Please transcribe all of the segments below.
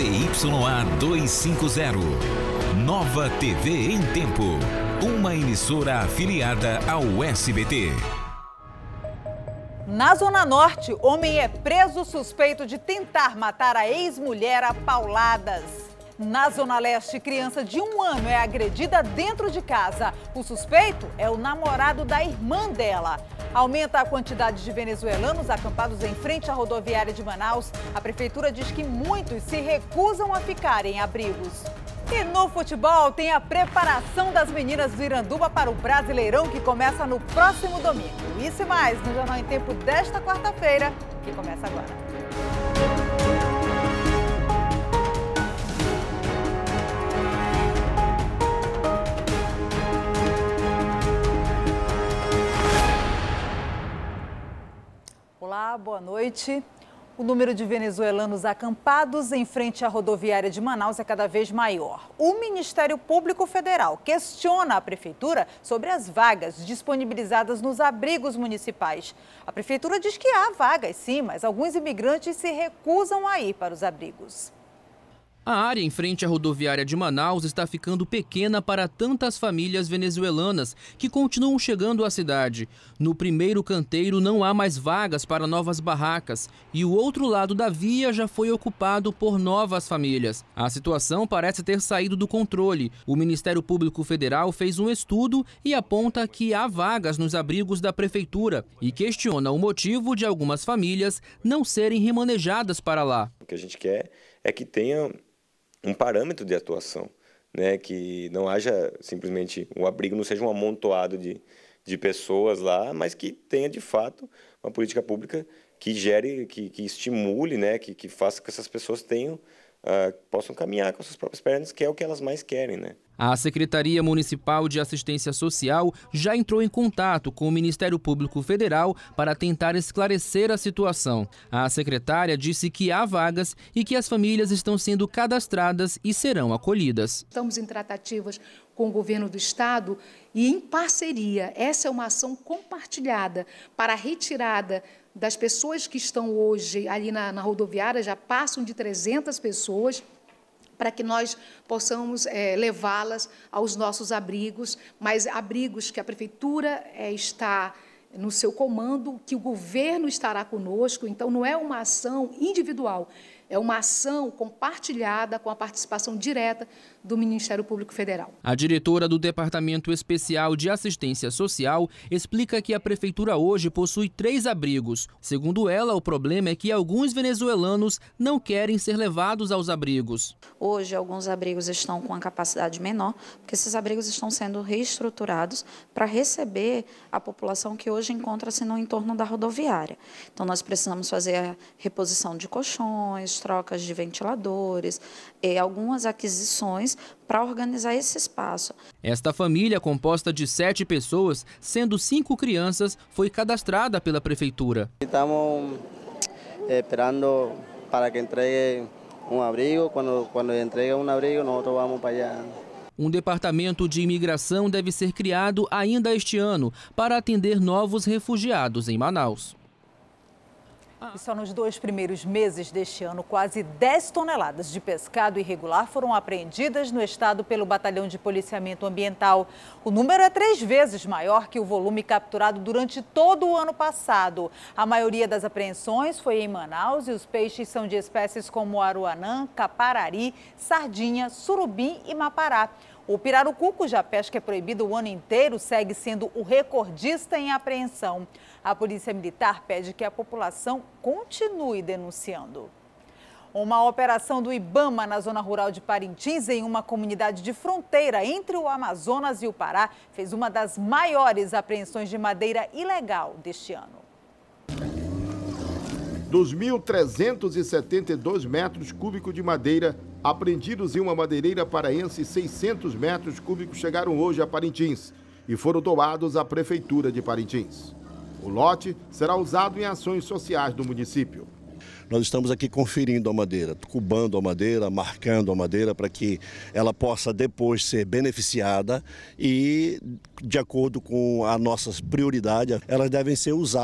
ZYA 250. Nova TV em Tempo. Uma emissora afiliada ao SBT. Na Zona Norte, homem é preso suspeito de tentar matar a ex-mulher a pauladas. Na Zona Leste, criança de um ano é agredida dentro de casa. O suspeito é o namorado da irmã dela. Aumenta a quantidade de venezuelanos acampados em frente à rodoviária de Manaus. A prefeitura diz que muitos se recusam a ficar em abrigos. E no futebol tem a preparação das meninas do Iranduba para o Brasileirão que começa no próximo domingo. Isso e mais no Jornal em Tempo desta quarta-feira, que começa agora. Olá, boa noite. O número de venezuelanos acampados em frente à rodoviária de Manaus é cada vez maior. O Ministério Público Federal questiona a Prefeitura sobre as vagas disponibilizadas nos abrigos municipais. A Prefeitura diz que há vagas, sim, mas alguns imigrantes se recusam a ir para os abrigos. A área em frente à rodoviária de Manaus está ficando pequena para tantas famílias venezuelanas que continuam chegando à cidade. No primeiro canteiro não há mais vagas para novas barracas e o outro lado da via já foi ocupado por novas famílias. A situação parece ter saído do controle. O Ministério Público Federal fez um estudo e aponta que há vagas nos abrigos da prefeitura e questiona o motivo de algumas famílias não serem remanejadas para lá. O que a gente quer é que tenha um parâmetro de atuação, né? que não haja simplesmente o um abrigo, não seja um amontoado de, de pessoas lá, mas que tenha de fato uma política pública que gere, que, que estimule, né? que, que faça com que essas pessoas tenham, uh, possam caminhar com suas próprias pernas, que é o que elas mais querem. Né? A Secretaria Municipal de Assistência Social já entrou em contato com o Ministério Público Federal para tentar esclarecer a situação. A secretária disse que há vagas e que as famílias estão sendo cadastradas e serão acolhidas. Estamos em tratativas com o governo do estado e em parceria. Essa é uma ação compartilhada para a retirada das pessoas que estão hoje ali na, na rodoviária, já passam de 300 pessoas para que nós possamos é, levá-las aos nossos abrigos, mas abrigos que a prefeitura é, está no seu comando, que o governo estará conosco. Então, não é uma ação individual, é uma ação compartilhada com a participação direta do Ministério Público Federal. A diretora do Departamento Especial de Assistência Social explica que a prefeitura hoje possui três abrigos. Segundo ela, o problema é que alguns venezuelanos não querem ser levados aos abrigos. Hoje, alguns abrigos estão com a capacidade menor, porque esses abrigos estão sendo reestruturados para receber a população que hoje encontra-se no entorno da rodoviária. Então, nós precisamos fazer a reposição de colchões, trocas de ventiladores, e eh, algumas aquisições para organizar esse espaço. Esta família, composta de sete pessoas, sendo cinco crianças, foi cadastrada pela prefeitura. Estamos eh, esperando para que entregue um abrigo. Quando, quando entrega um abrigo, nós vamos para allá. Um departamento de imigração deve ser criado ainda este ano para atender novos refugiados em Manaus. E só nos dois primeiros meses deste ano, quase 10 toneladas de pescado irregular foram apreendidas no estado pelo Batalhão de Policiamento Ambiental. O número é três vezes maior que o volume capturado durante todo o ano passado. A maioria das apreensões foi em Manaus e os peixes são de espécies como aruanã, caparari, sardinha, surubim e mapará. O pirarucu, cuja pesca é proibida o ano inteiro, segue sendo o recordista em apreensão. A Polícia Militar pede que a população continue denunciando. Uma operação do Ibama na zona rural de Parintins, em uma comunidade de fronteira entre o Amazonas e o Pará, fez uma das maiores apreensões de madeira ilegal deste ano dos 1.372 metros cúbicos de madeira apreendidos em uma madeireira paraense, 600 metros cúbicos chegaram hoje a Parintins e foram doados à Prefeitura de Parintins. O lote será usado em ações sociais do município. Nós estamos aqui conferindo a madeira, cubando a madeira, marcando a madeira para que ela possa depois ser beneficiada e, de acordo com a nossa prioridade, elas devem ser usadas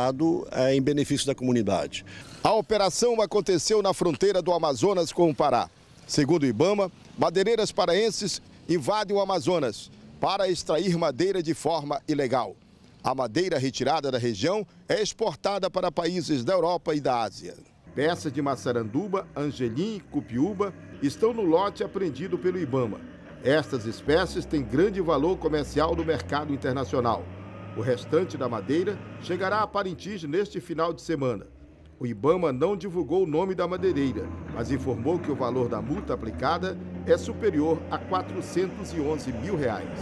eh, em benefício da comunidade. A operação aconteceu na fronteira do Amazonas com o Pará. Segundo o Ibama, madeireiras paraenses invadem o Amazonas para extrair madeira de forma ilegal. A madeira retirada da região é exportada para países da Europa e da Ásia. Peças de maçaranduba, angelim, cupiúba estão no lote apreendido pelo Ibama. Estas espécies têm grande valor comercial no mercado internacional. O restante da madeira chegará a Parintins neste final de semana. O Ibama não divulgou o nome da madeireira, mas informou que o valor da multa aplicada é superior a 411 mil reais.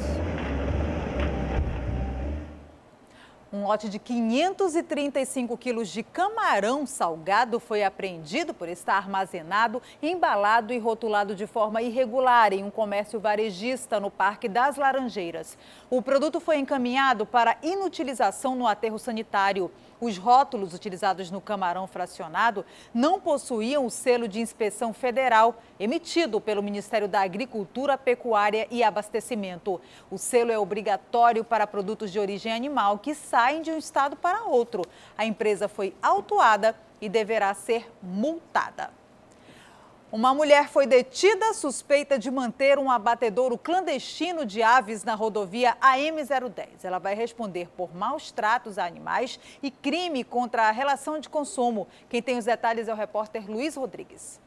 Um lote de 535 quilos de camarão salgado foi apreendido por estar armazenado, embalado e rotulado de forma irregular em um comércio varejista no Parque das Laranjeiras. O produto foi encaminhado para inutilização no aterro sanitário os rótulos utilizados no camarão fracionado não possuíam o selo de inspeção federal emitido pelo Ministério da Agricultura, Pecuária e Abastecimento. O selo é obrigatório para produtos de origem animal que saem de um estado para outro. A empresa foi autuada e deverá ser multada. Uma mulher foi detida suspeita de manter um abatedouro clandestino de aves na rodovia AM010. Ela vai responder por maus tratos a animais e crime contra a relação de consumo. Quem tem os detalhes é o repórter Luiz Rodrigues.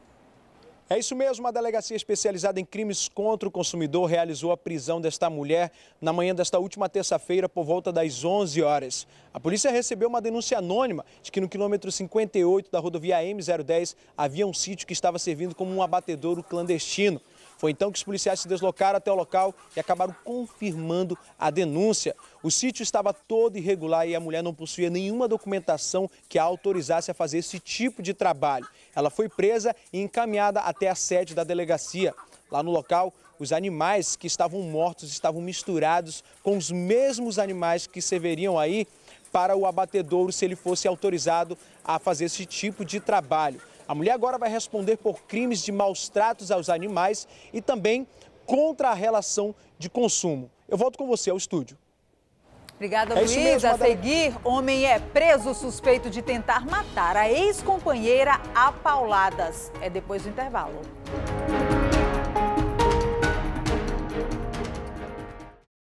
É isso mesmo, a delegacia especializada em crimes contra o consumidor realizou a prisão desta mulher na manhã desta última terça-feira por volta das 11 horas. A polícia recebeu uma denúncia anônima de que no quilômetro 58 da rodovia M010 havia um sítio que estava servindo como um abatedouro clandestino. Foi então que os policiais se deslocaram até o local e acabaram confirmando a denúncia. O sítio estava todo irregular e a mulher não possuía nenhuma documentação que a autorizasse a fazer esse tipo de trabalho. Ela foi presa e encaminhada até a sede da delegacia. Lá no local, os animais que estavam mortos estavam misturados com os mesmos animais que serviriam aí para o abatedouro se ele fosse autorizado a fazer esse tipo de trabalho. A mulher agora vai responder por crimes de maus tratos aos animais e também contra a relação de consumo. Eu volto com você ao estúdio. Obrigada, é Luiz. Mesmo, a seguir, homem é preso suspeito de tentar matar a ex-companheira a pauladas. É depois do intervalo.